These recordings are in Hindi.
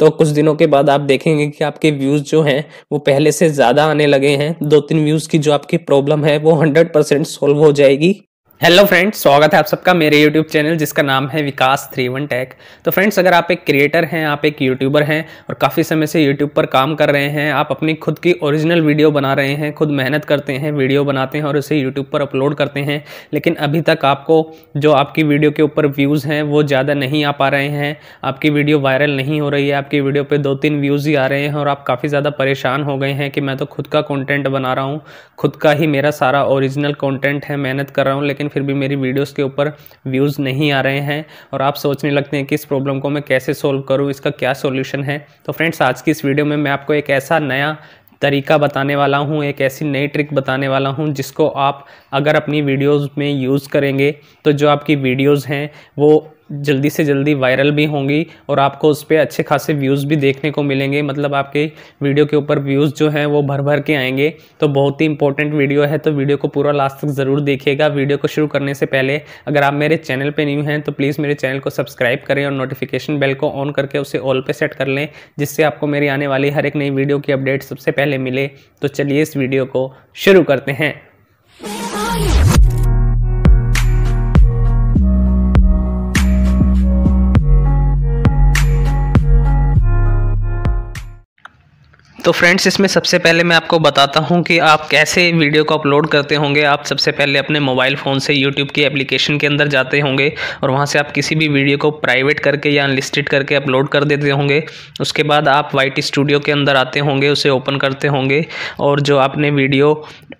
तो कुछ दिनों के बाद आप देखेंगे कि आपके व्यूज जो हैं वो पहले से ज्यादा आने लगे हैं दो तीन व्यूज की जो आपकी प्रॉब्लम है वो हंड्रेड परसेंट सोल्व हो जाएगी हेलो फ्रेंड्स स्वागत है आप सबका मेरे यूट्यूब चैनल जिसका नाम है विकास थ्री वन टैक तो फ्रेंड्स अगर आप एक क्रिएटर हैं आप एक यूट्यूबर हैं और काफ़ी समय से यूट्यूब पर काम कर रहे हैं आप अपनी खुद की ओरिजिनल वीडियो बना रहे हैं खुद मेहनत करते हैं वीडियो बनाते हैं और उसे यूट्यूब पर अपलोड करते हैं लेकिन अभी तक आपको जो आपकी वीडियो के ऊपर व्यूज़ हैं वो ज़्यादा नहीं आ पा रहे हैं आपकी वीडियो वायरल नहीं हो रही है आपकी वीडियो पर दो तीन व्यूज़ ही आ रहे हैं और आप काफ़ी ज़्यादा परेशान हो गए हैं कि मैं तो खुद का कॉन्टेंट बना रहा हूँ खुद का ही मेरा सारा ओरिजिनल कॉन्टेंट है मेहनत कर रहा हूँ लेकिन फिर भी मेरी वीडियोस के ऊपर व्यूज़ नहीं आ रहे हैं और आप सोचने लगते हैं कि इस प्रॉब्लम को मैं कैसे सोल्व करूँ इसका क्या सोल्यूशन है तो फ्रेंड्स आज की इस वीडियो में मैं आपको एक ऐसा नया तरीका बताने वाला हूँ एक ऐसी नई ट्रिक बताने वाला हूँ जिसको आप अगर अपनी वीडियोस में यूज़ करेंगे तो जो आपकी वीडियोस हैं वो जल्दी से जल्दी वायरल भी होंगी और आपको उस पर अच्छे खासे व्यूज़ भी देखने को मिलेंगे मतलब आपके वीडियो के ऊपर व्यूज़ जो हैं वो भर भर के आएंगे तो बहुत ही इंपॉर्टेंट वीडियो है तो वीडियो को पूरा लास्ट तक ज़रूर देखिएगा वीडियो को शुरू करने से पहले अगर आप मेरे चैनल पर न्यू हैं तो प्लीज़ मेरे चैनल को सब्सक्राइब करें और नोटिफिकेशन बेल को ऑन करके उसे ऑल पर सेट कर लें जिससे आपको मेरी आने वाली हर एक नई वीडियो की अपडेट सबसे पहले मिले तो चलिए इस वीडियो को शुरू करते हैं तो फ्रेंड्स इसमें सबसे पहले मैं आपको बताता हूं कि आप कैसे वीडियो को अपलोड करते होंगे आप सबसे पहले अपने मोबाइल फ़ोन से यूट्यूब की एप्लीकेशन के अंदर जाते होंगे और वहां से आप किसी भी वीडियो को प्राइवेट करके या अनलिस्टेड करके अपलोड कर देते होंगे उसके बाद आप वाई स्टूडियो के अंदर आते होंगे उसे ओपन करते होंगे और जो आपने वीडियो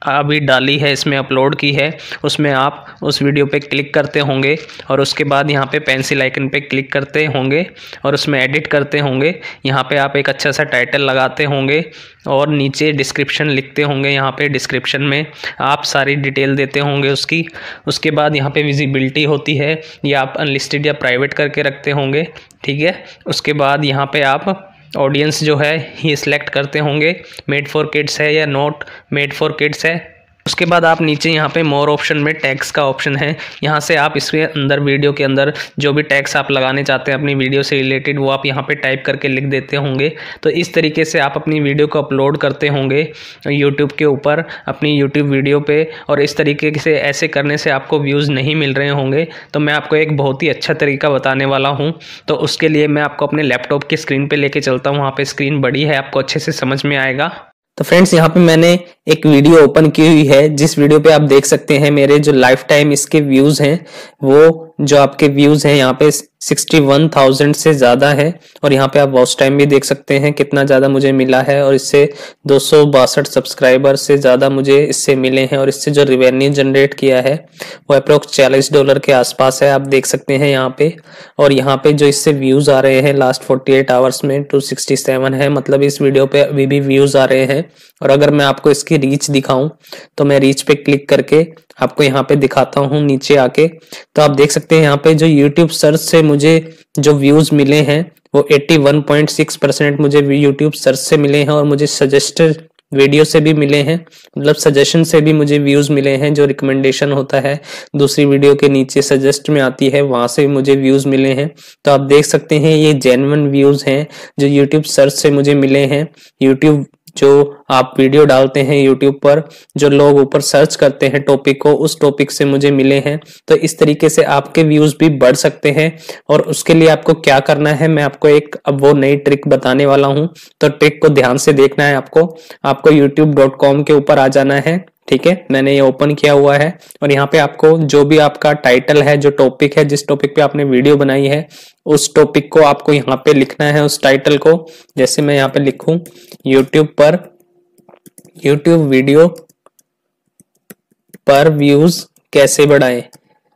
अभी डाली है इसमें अपलोड की है उसमें आप उस वीडियो पर क्लिक करते होंगे और उसके बाद यहाँ पर पेंसिल आइकन पर क्लिक करते होंगे और उसमें एडिट करते होंगे यहाँ पर आप एक अच्छा सा टाइटल लगाते होंगे होंगे और नीचे डिस्क्रिप्शन लिखते होंगे यहाँ पे डिस्क्रिप्शन में आप सारी डिटेल देते होंगे उसकी उसके बाद यहाँ पे विजिबिलिटी होती है या आप अनलिस्टेड या प्राइवेट करके रखते होंगे ठीक है उसके बाद यहाँ पे आप ऑडियंस जो है ये सिलेक्ट करते होंगे मेड फॉर किड्स है या नॉट मेड फॉर किड्स है उसके बाद आप नीचे यहाँ पे मोर ऑप्शन में टैक्स का ऑप्शन है यहाँ से आप इसके अंदर वीडियो के अंदर जो भी टैक्स आप लगाने चाहते हैं अपनी वीडियो से रिलेटेड वो आप यहाँ पे टाइप करके लिख देते होंगे तो इस तरीके से आप अपनी वीडियो को अपलोड करते होंगे यूट्यूब के ऊपर अपनी यूट्यूब वीडियो पर और इस तरीके से ऐसे करने से आपको व्यूज़ नहीं मिल रहे होंगे तो मैं आपको एक बहुत ही अच्छा तरीका बताने वाला हूँ तो उसके लिए मैं आपको अपने लैपटॉप की स्क्रीन पर लेके चलता हूँ वहाँ पर स्क्रीन बड़ी है आपको अच्छे से समझ में आएगा तो फ्रेंड्स यहाँ पे मैंने एक वीडियो ओपन की हुई है जिस वीडियो पे आप देख सकते हैं मेरे जो लाइफ टाइम इसके व्यूज हैं वो जो आपके व्यूज हैं यहाँ पे 61,000 से ज्यादा है और यहाँ पे आप वॉच टाइम भी देख सकते हैं कितना ज्यादा मुझे मिला है और इससे दो सब्सक्राइबर से ज्यादा मुझे इससे मिले हैं और इससे जो रिवेन्यू जनरेट किया है वो अप्रोक्स चालीस डॉलर के आसपास है आप देख सकते हैं यहाँ पे और यहाँ पे जो इससे व्यूज आ रहे हैं लास्ट फोर्टी एट आवर्स में टू सिक्सटी सेवन है मतलब इस वीडियो पे अभी भी व्यूज आ रहे हैं और अगर मैं आपको इसकी रीच दिखाऊं तो मैं रीच पे क्लिक करके आपको यहाँ पे दिखाता हूँ नीचे आके तो आप देख सकते सकते हैं यहाँ पे जो YouTube सर्च से मुझे जो व्यूज मिले हैं वो 81.6 परसेंट मुझे YouTube सर्च से मिले हैं और मुझे सजेस्टेड वीडियो से भी मिले हैं मतलब सजेशन से भी मुझे व्यूज मिले हैं जो रिकमेंडेशन होता है दूसरी वीडियो के नीचे सजेस्ट में आती है वहां से मुझे व्यूज मिले हैं तो आप देख सकते हैं ये जेनवन व्यूज हैं जो यूट्यूब सर्च से मुझे मिले हैं यूट्यूब जो आप वीडियो डालते हैं यूट्यूब पर जो लोग ऊपर सर्च करते हैं टॉपिक को उस टॉपिक से मुझे मिले हैं तो इस तरीके से आपके व्यूज भी बढ़ सकते हैं और उसके लिए आपको क्या करना है मैं आपको एक अब वो नई ट्रिक बताने वाला हूं तो ट्रिक को ध्यान से देखना है आपको आपको यूट्यूब के ऊपर आ जाना है ठीक है मैंने ये ओपन किया हुआ है और यहाँ पे आपको जो भी आपका टाइटल है जो टॉपिक है जिस टॉपिक पे आपने वीडियो बनाई है उस टॉपिक को आपको यहाँ पे लिखना है उस टाइटल को जैसे मैं यहाँ पे लिखू यूट्यूब पर यूट्यूब वीडियो पर व्यूज कैसे बढ़ाएं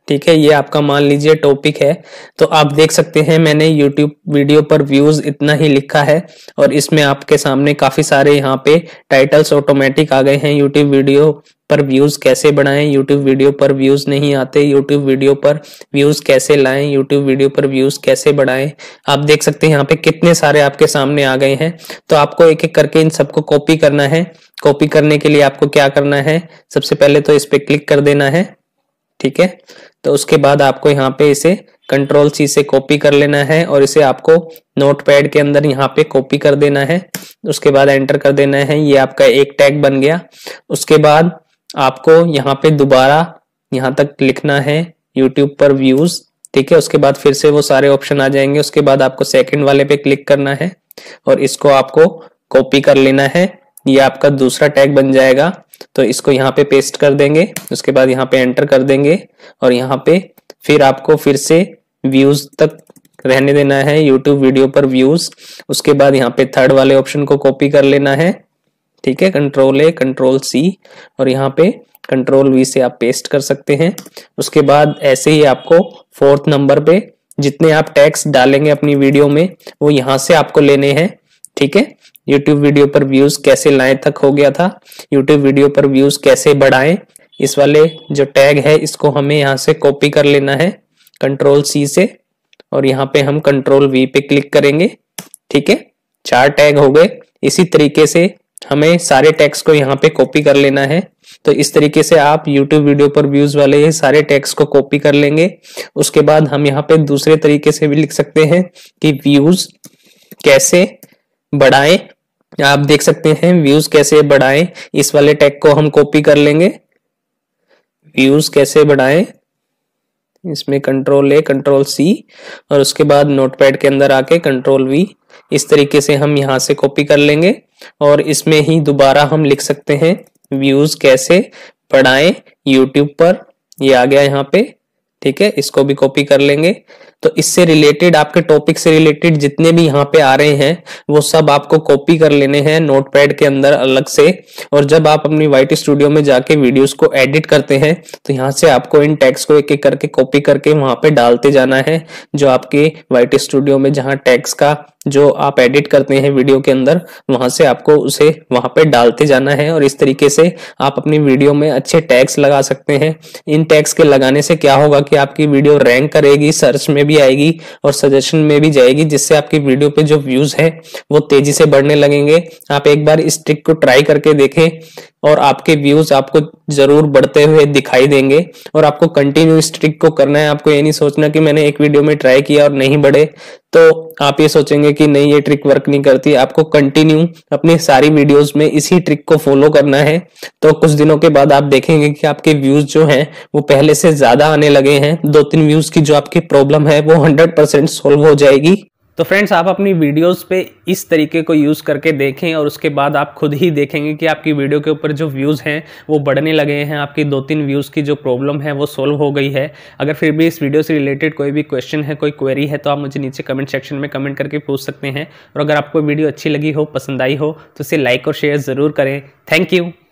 ठीक है ये आपका मान लीजिए टॉपिक है तो आप देख सकते हैं मैंने यूट्यूब वीडियो पर व्यूज इतना ही लिखा है और इसमें आपके सामने काफी सारे यहाँ पे टाइटल्स ऑटोमेटिक आ गए हैं यूट्यूब वीडियो पर व्यूज कैसे बढ़ाएं यूट्यूब वीडियो पर व्यूज नहीं आते यूट्यूब वीडियो पर व्यूज कैसे लाएं यूट्यूब वीडियो पर व्यूज कैसे बढ़ाएं आप देख सकते हैं यहाँ पे कितने सारे आपके सामने आ गए हैं तो आपको एक एक करके इन सबको कॉपी करना है कॉपी करने के लिए आपको क्या करना है सबसे पहले तो इस पे क्लिक कर देना है ठीक है तो उसके बाद आपको यहाँ पे इसे कंट्रोल सी से कॉपी कर लेना है और इसे आपको नोट पैड के अंदर यहाँ पे कॉपी कर देना है उसके बाद एंटर कर देना है ये आपका एक टैग बन गया उसके बाद आपको यहाँ पे दोबारा यहाँ तक लिखना है यूट्यूब पर व्यूज ठीक है उसके बाद फिर से वो सारे ऑप्शन आ जाएंगे उसके बाद आपको सेकेंड वाले पे क्लिक करना है और इसको आपको कॉपी कर लेना है ये आपका दूसरा टैग बन जाएगा तो इसको यहाँ पे पेस्ट कर देंगे उसके बाद यहाँ पे एंटर कर देंगे और यहाँ पे फिर आपको फिर से व्यूज तक रहने देना है यूट्यूब वीडियो पर व्यूज उसके बाद यहाँ पे थर्ड वाले ऑप्शन को कॉपी कर लेना है ठीक है कंट्रोल ए कंट्रोल सी और यहाँ पे कंट्रोल वी से आप पेस्ट कर सकते हैं उसके बाद ऐसे ही आपको फोर्थ नंबर पे जितने आप टैक्स डालेंगे अपनी वीडियो में वो यहाँ से आपको लेने हैं ठीक है यूट्यूब वीडियो पर व्यूज कैसे लाए तक हो गया था यूट्यूब वीडियो पर व्यूज कैसे बढ़ाएं इस वाले जो टैग है इसको हमें यहाँ से कॉपी कर लेना है कंट्रोल सी से और यहाँ पे हम कंट्रोल वी पे क्लिक करेंगे ठीक है चार टैग हो गए इसी तरीके से हमें सारे टैक्स को यहाँ पे कॉपी कर लेना है तो इस तरीके से आप YouTube वीडियो पर व्यूज वाले ये सारे टैक्स को कॉपी कर लेंगे उसके बाद हम यहाँ पे दूसरे तरीके से भी लिख सकते हैं कि व्यूज कैसे बढ़ाएं आप देख सकते हैं व्यूज कैसे बढ़ाएं इस वाले टैग को हम कॉपी कर लेंगे व्यूज कैसे बढ़ाएं इसमें कंट्रोल ए कंट्रोल सी और उसके बाद नोटपैड के अंदर आके कंट्रोल वी इस तरीके से हम यहां से कॉपी कर लेंगे और इसमें ही दोबारा हम लिख सकते हैं व्यूज कैसे बढ़ाएं यूट्यूब पर ये आ गया यहाँ पे ठीक है इसको भी कॉपी कर लेंगे तो इससे रिलेटेड आपके टॉपिक से रिलेटेड जितने भी यहाँ पे आ रहे हैं वो सब आपको कॉपी कर लेने हैं नोटपैड के अंदर अलग से और जब आप अपनी वाइट स्टूडियो में जाके वीडियोस को एडिट करते हैं तो यहाँ से आपको इन टैक्स को एक एक करके कॉपी करके वहां पे डालते जाना है जो आपके वाइट स्टूडियो में जहाँ टैक्स का जो आप एडिट करते हैं वीडियो के अंदर वहां से आपको उसे वहां पे डालते जाना है और इस तरीके से आप अपनी वीडियो में अच्छे टैक्स लगा सकते हैं इन टैक्स के लगाने से क्या होगा कि आपकी वीडियो रैंक करेगी सर्च में में भी आएगी और सजेशन में भी जाएगी जिससे आपकी वीडियो पे जो व्यूज है वो तेजी से बढ़ने लगेंगे आप एक बार इस ट्रिक को ट्राई करके देखें और आपके व्यूज आपको जरूर बढ़ते हुए दिखाई देंगे और आपको कंटिन्यू इस ट्रिक को करना है आपको ये नहीं सोचना कि मैंने एक वीडियो में ट्राई किया और नहीं बढ़े तो आप ये सोचेंगे कि नहीं ये ट्रिक वर्क नहीं करती आपको कंटिन्यू अपनी सारी वीडियोस में इसी ट्रिक को फॉलो करना है तो कुछ दिनों के बाद आप देखेंगे कि आपके व्यूज जो है वो पहले से ज्यादा आने लगे हैं दो तीन व्यूज की जो आपकी प्रॉब्लम है वो हंड्रेड परसेंट सोल्व हो जाएगी तो फ्रेंड्स आप अपनी वीडियोस पे इस तरीके को यूज़ करके देखें और उसके बाद आप खुद ही देखेंगे कि आपकी वीडियो के ऊपर जो व्यूज़ हैं वो बढ़ने लगे हैं आपकी दो तीन व्यूज़ की जो प्रॉब्लम है वो सोल्व हो गई है अगर फिर भी इस वीडियो से रिलेटेड कोई भी क्वेश्चन है कोई क्वेरी है तो आप मुझे नीचे कमेंट सेक्शन में कमेंट करके पूछ सकते हैं और अगर आपको वीडियो अच्छी लगी हो पसंद आई हो तो इसे लाइक और शेयर ज़रूर करें थैंक यू